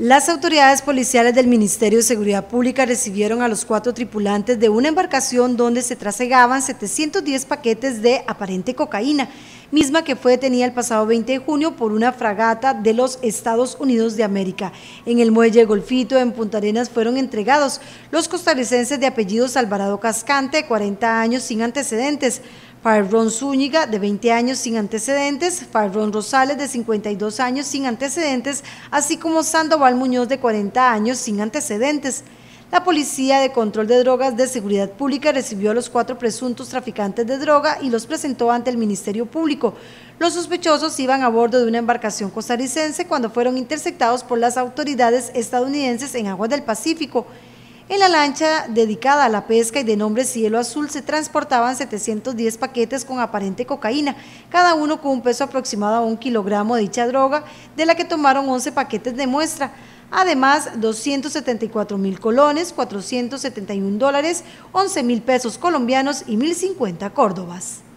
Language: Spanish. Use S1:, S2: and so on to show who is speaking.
S1: Las autoridades policiales del Ministerio de Seguridad Pública recibieron a los cuatro tripulantes de una embarcación donde se trasegaban 710 paquetes de aparente cocaína, misma que fue detenida el pasado 20 de junio por una fragata de los Estados Unidos de América. En el muelle Golfito, en Punta Arenas, fueron entregados los costarricenses de apellidos Alvarado Cascante, 40 años sin antecedentes, Farrón Zúñiga, de 20 años sin antecedentes, Farrón Rosales, de 52 años sin antecedentes, así como Sandoval Muñoz, de 40 años sin antecedentes. La Policía de Control de Drogas de Seguridad Pública recibió a los cuatro presuntos traficantes de droga y los presentó ante el Ministerio Público. Los sospechosos iban a bordo de una embarcación costarricense cuando fueron interceptados por las autoridades estadounidenses en aguas del Pacífico. En la lancha dedicada a la pesca y de nombre Cielo Azul se transportaban 710 paquetes con aparente cocaína, cada uno con un peso aproximado a un kilogramo de dicha droga, de la que tomaron 11 paquetes de muestra. Además, 274 mil colones, 471 dólares, 11 mil pesos colombianos y 1.050 córdobas.